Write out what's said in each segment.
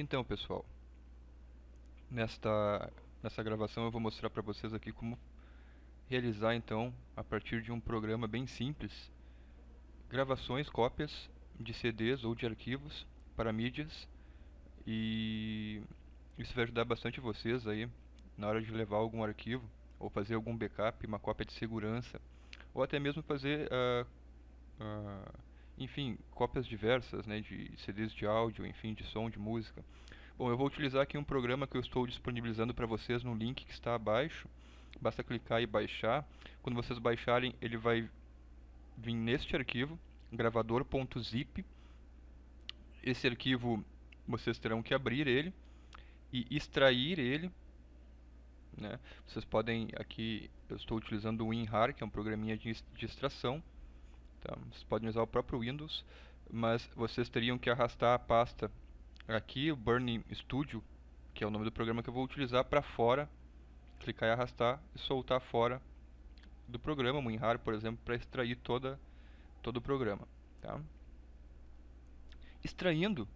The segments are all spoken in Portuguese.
Então, pessoal, nesta, nessa gravação eu vou mostrar para vocês aqui como realizar, então, a partir de um programa bem simples, gravações, cópias de CDs ou de arquivos para mídias e isso vai ajudar bastante vocês aí na hora de levar algum arquivo ou fazer algum backup, uma cópia de segurança ou até mesmo fazer uh, uh, enfim, cópias diversas, né, de CDs de áudio, enfim, de som, de música. Bom, eu vou utilizar aqui um programa que eu estou disponibilizando para vocês no link que está abaixo. Basta clicar e baixar. Quando vocês baixarem, ele vai vir neste arquivo, gravador.zip. Esse arquivo vocês terão que abrir ele e extrair ele. Né? Vocês podem aqui, eu estou utilizando o WinRAR, que é um programinha de, de extração. Tá? Então, vocês podem usar o próprio Windows, mas vocês teriam que arrastar a pasta aqui, o Burning Studio, que é o nome do programa que eu vou utilizar, para fora, clicar e arrastar e soltar fora do programa, o WinRAR, por exemplo, para extrair toda, todo o programa. Tá? Extraindo,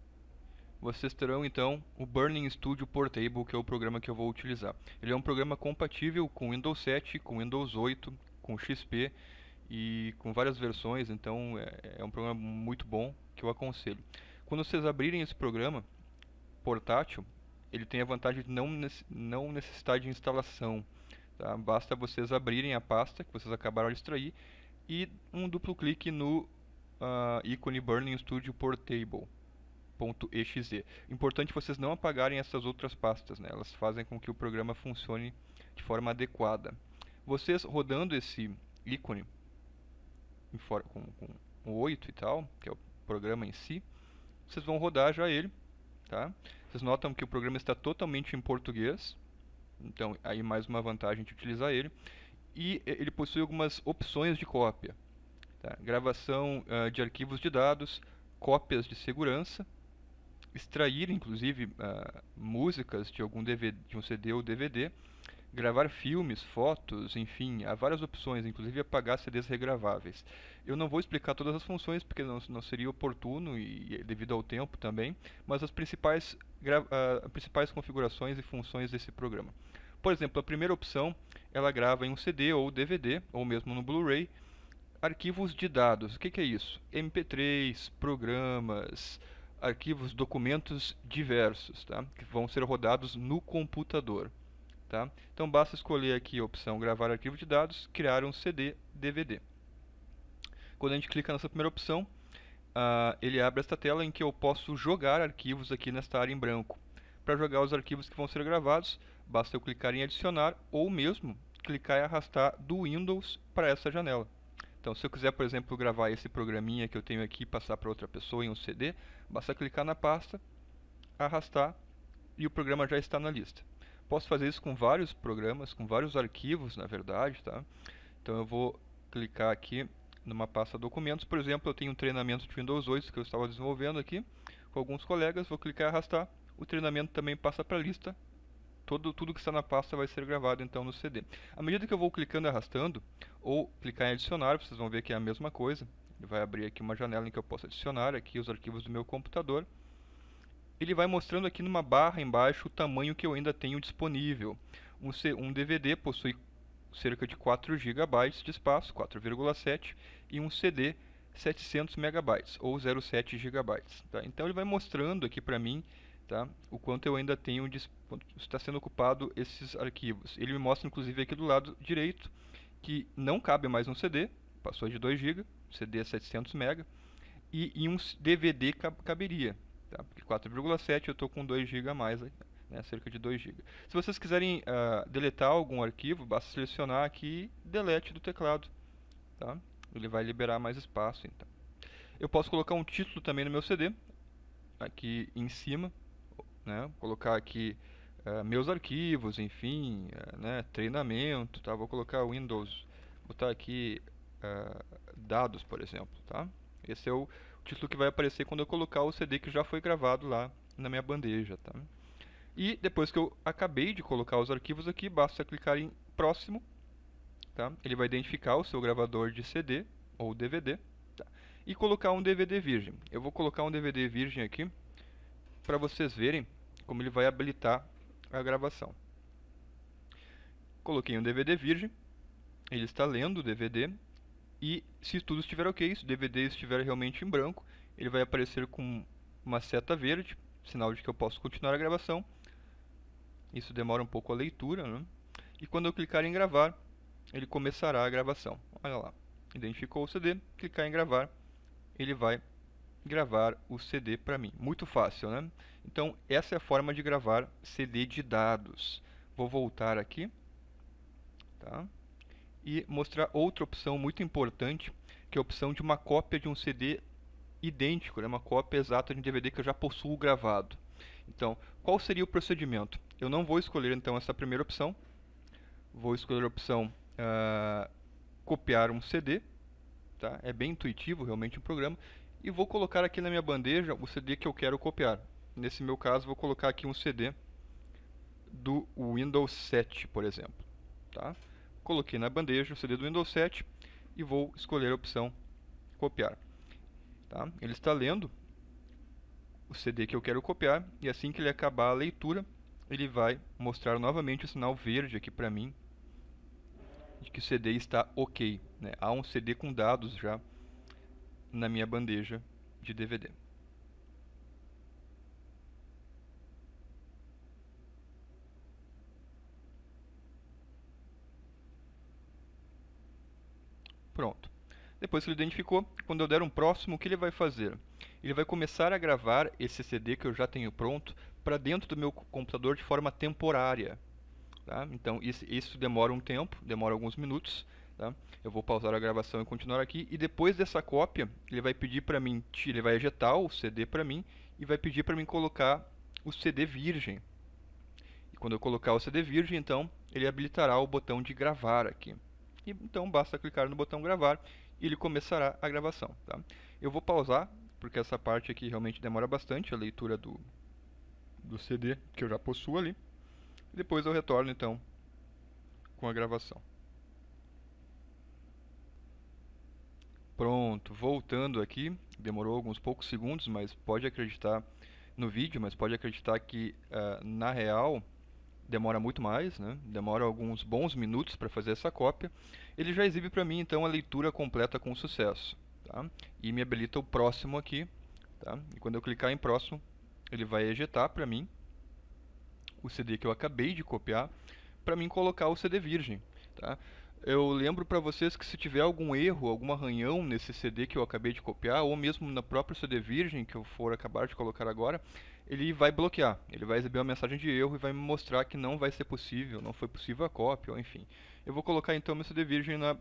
vocês terão então o Burning Studio Portable, que é o programa que eu vou utilizar. Ele é um programa compatível com Windows 7, com Windows 8, com XP e com várias versões, então é, é um programa muito bom que eu aconselho. Quando vocês abrirem esse programa portátil, ele tem a vantagem de não, não necessitar de instalação. Tá? Basta vocês abrirem a pasta que vocês acabaram de extrair e um duplo clique no uh, ícone Burning Studio Portable. .exe. Importante vocês não apagarem essas outras pastas, né? elas fazem com que o programa funcione de forma adequada. Vocês rodando esse ícone com, com o 8 e tal, que é o programa em si, vocês vão rodar já ele, tá? Vocês notam que o programa está totalmente em português, então aí mais uma vantagem de utilizar ele. E ele possui algumas opções de cópia. Tá? Gravação uh, de arquivos de dados, cópias de segurança, extrair inclusive uh, músicas de algum DVD, de um CD ou DVD, gravar filmes, fotos, enfim, há várias opções, inclusive apagar CDs regraváveis. Eu não vou explicar todas as funções porque não, não seria oportuno e devido ao tempo também, mas as principais, uh, principais configurações e funções desse programa. Por exemplo, a primeira opção, ela grava em um CD ou DVD, ou mesmo no Blu-ray, arquivos de dados. O que, que é isso? MP3, programas, arquivos, documentos diversos, tá? que vão ser rodados no computador. Tá? Então basta escolher aqui a opção gravar arquivo de dados, criar um CD DVD. Quando a gente clica nessa primeira opção, uh, ele abre esta tela em que eu posso jogar arquivos aqui nesta área em branco. Para jogar os arquivos que vão ser gravados, basta eu clicar em adicionar ou mesmo clicar e arrastar do Windows para essa janela. Então, se eu quiser, por exemplo, gravar esse programinha que eu tenho aqui e passar para outra pessoa em um CD, basta clicar na pasta, arrastar e o programa já está na lista posso fazer isso com vários programas, com vários arquivos, na verdade, tá? Então eu vou clicar aqui numa pasta documentos, por exemplo, eu tenho um treinamento de Windows 8 que eu estava desenvolvendo aqui com alguns colegas, vou clicar e arrastar, o treinamento também passa para a lista, todo, tudo que está na pasta vai ser gravado então no CD. À medida que eu vou clicando e arrastando, ou clicar em adicionar, vocês vão ver que é a mesma coisa, ele vai abrir aqui uma janela em que eu posso adicionar aqui os arquivos do meu computador, ele vai mostrando aqui numa barra embaixo o tamanho que eu ainda tenho disponível. Um, um DVD possui cerca de 4 GB de espaço, 4,7, e um CD 700 MB ou 0,7 GB. Tá? Então ele vai mostrando aqui para mim tá? o quanto eu ainda tenho está sendo ocupado esses arquivos. Ele me mostra inclusive aqui do lado direito que não cabe mais um CD, passou de 2 GB, CD é 700 MB, e, em um DVD caberia tá? Porque 4,7 eu estou com 2 GB a mais, né? cerca de 2 GB. Se vocês quiserem uh, deletar algum arquivo, basta selecionar aqui delete do teclado, tá? Ele vai liberar mais espaço, então. Eu posso colocar um título também no meu CD, aqui em cima, né? colocar aqui uh, meus arquivos, enfim, uh, né? treinamento, tá? Vou colocar Windows, botar aqui dados, por exemplo, tá? Esse é o título que vai aparecer quando eu colocar o CD que já foi gravado lá na minha bandeja, tá? E depois que eu acabei de colocar os arquivos aqui, basta clicar em próximo, tá? Ele vai identificar o seu gravador de CD ou DVD, tá? E colocar um DVD virgem. Eu vou colocar um DVD virgem aqui para vocês verem como ele vai habilitar a gravação. Coloquei um DVD virgem, ele está lendo o DVD e se tudo estiver ok, se o DVD estiver realmente em branco, ele vai aparecer com uma seta verde, sinal de que eu posso continuar a gravação. Isso demora um pouco a leitura, né? E quando eu clicar em gravar, ele começará a gravação. Olha lá, identificou o CD, clicar em gravar, ele vai gravar o CD para mim. Muito fácil, né? Então, essa é a forma de gravar CD de dados. Vou voltar aqui, tá? e mostrar outra opção muito importante, que é a opção de uma cópia de um CD idêntico, né, uma cópia exata de um DVD que eu já possuo gravado. Então, qual seria o procedimento? Eu não vou escolher então essa primeira opção, vou escolher a opção uh, copiar um CD, tá? é bem intuitivo realmente o programa, e vou colocar aqui na minha bandeja o CD que eu quero copiar. Nesse meu caso, vou colocar aqui um CD do Windows 7, por exemplo. Tá? coloquei na bandeja o CD do Windows 7 e vou escolher a opção copiar. Tá? Ele está lendo o CD que eu quero copiar e assim que ele acabar a leitura, ele vai mostrar novamente o sinal verde aqui para mim de que o CD está ok. Né? Há um CD com dados já na minha bandeja de DVD. Pronto. Depois que ele identificou, quando eu der um próximo, o que ele vai fazer? Ele vai começar a gravar esse CD que eu já tenho pronto para dentro do meu computador de forma temporária. Tá? Então isso demora um tempo, demora alguns minutos. Tá? Eu vou pausar a gravação e continuar aqui. E depois dessa cópia, ele vai pedir para mim, ele vai ejetar o CD para mim e vai pedir para mim colocar o CD virgem. E quando eu colocar o CD virgem, então ele habilitará o botão de gravar aqui então basta clicar no botão gravar e ele começará a gravação. Tá? Eu vou pausar, porque essa parte aqui realmente demora bastante, a leitura do, do CD que eu já possuo ali. Depois eu retorno então com a gravação. Pronto, voltando aqui, demorou alguns poucos segundos, mas pode acreditar no vídeo, mas pode acreditar que uh, na real demora muito mais, né? demora alguns bons minutos para fazer essa cópia, ele já exibe para mim então a leitura completa com sucesso. Tá? E me habilita o próximo aqui. Tá? E quando eu clicar em próximo, ele vai ejetar para mim o CD que eu acabei de copiar, para mim colocar o CD virgem. Tá? Eu lembro para vocês que se tiver algum erro, algum arranhão nesse CD que eu acabei de copiar, ou mesmo na própria CD virgem que eu for acabar de colocar agora, ele vai bloquear, ele vai receber uma mensagem de erro e vai me mostrar que não vai ser possível, não foi possível a cópia, ou enfim. Eu vou colocar então meu CD virgem na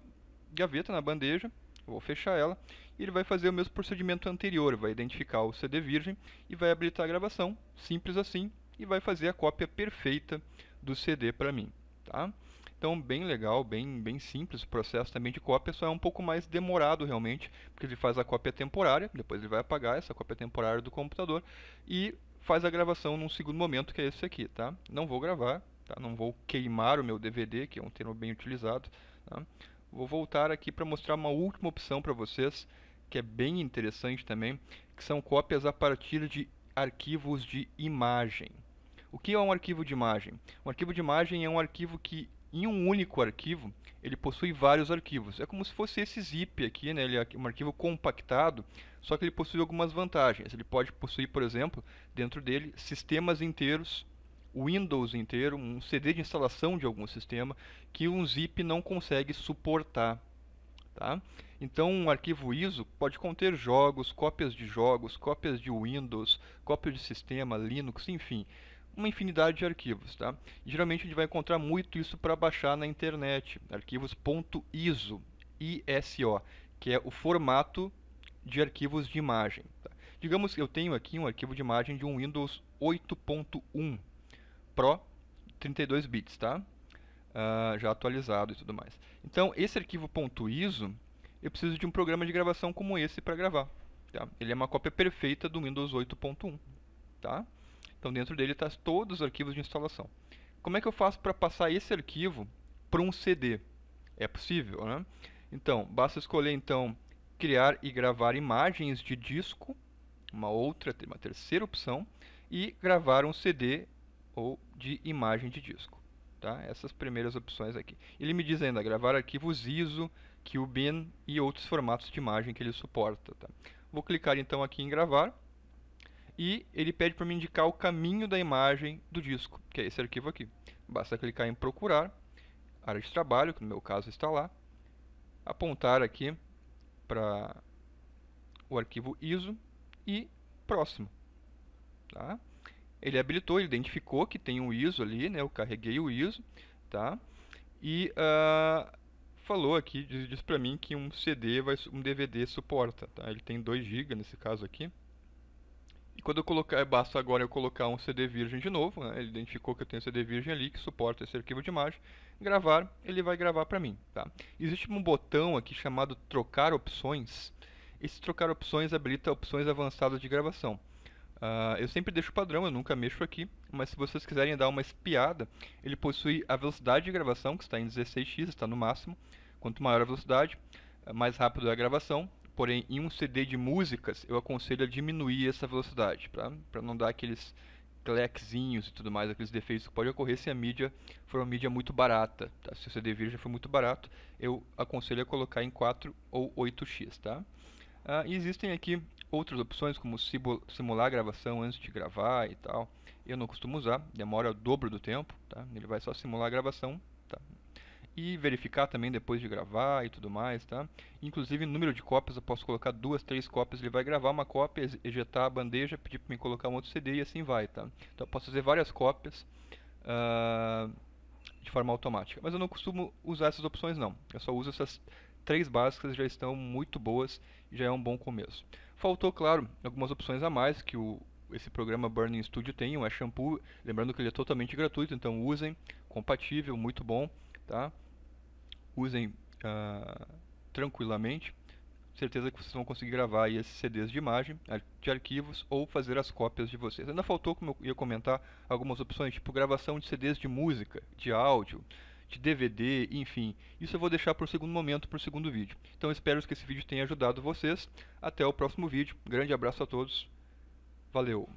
gaveta, na bandeja, vou fechar ela, e ele vai fazer o mesmo procedimento anterior, vai identificar o CD virgem e vai habilitar a gravação, simples assim, e vai fazer a cópia perfeita do CD para mim, tá? Então, bem legal, bem, bem simples o processo também de cópia, só é um pouco mais demorado realmente, porque ele faz a cópia temporária, depois ele vai apagar essa cópia temporária do computador e faz a gravação num segundo momento, que é esse aqui, tá? Não vou gravar, tá? Não vou queimar o meu DVD, que é um termo bem utilizado, tá? Vou voltar aqui para mostrar uma última opção para vocês, que é bem interessante também, que são cópias a partir de arquivos de imagem. O que é um arquivo de imagem? Um arquivo de imagem é um arquivo que em um único arquivo, ele possui vários arquivos. É como se fosse esse zip aqui, né? Ele é um arquivo compactado, só que ele possui algumas vantagens. Ele pode possuir, por exemplo, dentro dele, sistemas inteiros, Windows inteiro, um CD de instalação de algum sistema que um zip não consegue suportar. Tá? Então, um arquivo ISO pode conter jogos, cópias de jogos, cópias de Windows, cópias de sistema, Linux, enfim uma infinidade de arquivos. Tá? E, geralmente a gente vai encontrar muito isso para baixar na internet, arquivos .iso, ISO, que é o formato de arquivos de imagem. Tá? Digamos que eu tenho aqui um arquivo de imagem de um Windows 8.1 Pro 32 bits, tá? Uh, já atualizado e tudo mais. Então, esse arquivo .iso, eu preciso de um programa de gravação como esse para gravar. Tá? Ele é uma cópia perfeita do Windows 8.1, tá? Então dentro dele está todos os arquivos de instalação. Como é que eu faço para passar esse arquivo para um CD? É possível, né? Então, basta escolher então criar e gravar imagens de disco, uma outra, uma terceira opção, e gravar um CD ou de imagem de disco. Tá? Essas primeiras opções aqui. Ele me diz ainda gravar arquivos ISO, QBIN e outros formatos de imagem que ele suporta. Tá? Vou clicar então aqui em gravar e ele pede para me indicar o caminho da imagem do disco, que é esse arquivo aqui. Basta clicar em procurar, área de trabalho, que no meu caso está lá, apontar aqui para o arquivo ISO e próximo. Tá? Ele habilitou, ele identificou que tem um ISO ali, né? eu carreguei o ISO, tá? e uh, falou aqui, diz, para mim que um CD, vai, um DVD suporta. Tá? Ele tem 2 GB nesse caso aqui. E quando eu colocar, é, basta agora eu colocar um CD virgem de novo, né? ele identificou que eu tenho CD virgem ali, que suporta esse arquivo de imagem, gravar, ele vai gravar para mim. Tá? Existe um botão aqui chamado trocar opções, esse trocar opções habilita opções avançadas de gravação. Uh, eu sempre deixo padrão, eu nunca mexo aqui, mas se vocês quiserem dar uma espiada, ele possui a velocidade de gravação, que está em 16x, está no máximo. Quanto maior a velocidade, ah, mais rápido é a gravação, Porém, em um CD de músicas, eu aconselho a diminuir essa velocidade, para não dar aqueles clequezinhos e tudo mais, aqueles defeitos que pode ocorrer se a mídia for uma mídia muito barata. Tá? Se o CD vir já for muito barato, eu aconselho a colocar em 4 ou 8x. Tá? Ah, existem aqui outras opções, como simular a gravação antes de gravar e tal. Eu não costumo usar, demora o dobro do tempo. Tá? Ele vai só simular a gravação e verificar também depois de gravar e tudo mais, tá? Inclusive, número de cópias, eu posso colocar duas, três cópias, ele vai gravar uma cópia, ejetar a bandeja, pedir para me colocar um outro CD e assim vai, tá? Então, eu posso fazer várias cópias uh, de forma automática. Mas eu não costumo usar essas opções, não. Eu só uso essas três básicas, já estão muito boas e já é um bom começo. Faltou, claro, algumas opções a mais que o, esse programa Burning Studio tem, um é shampoo, lembrando que ele é totalmente gratuito, então usem, compatível, muito bom, tá? usem uh, tranquilamente. Certeza que vocês vão conseguir gravar esses CDs de imagem, de arquivos, ou fazer as cópias de vocês. Ainda faltou, como eu ia comentar, algumas opções, tipo gravação de CDs de música, de áudio, de DVD, enfim. Isso eu vou deixar para o segundo momento, para o segundo vídeo. Então espero que esse vídeo tenha ajudado vocês. Até o próximo vídeo. Grande abraço a todos. Valeu!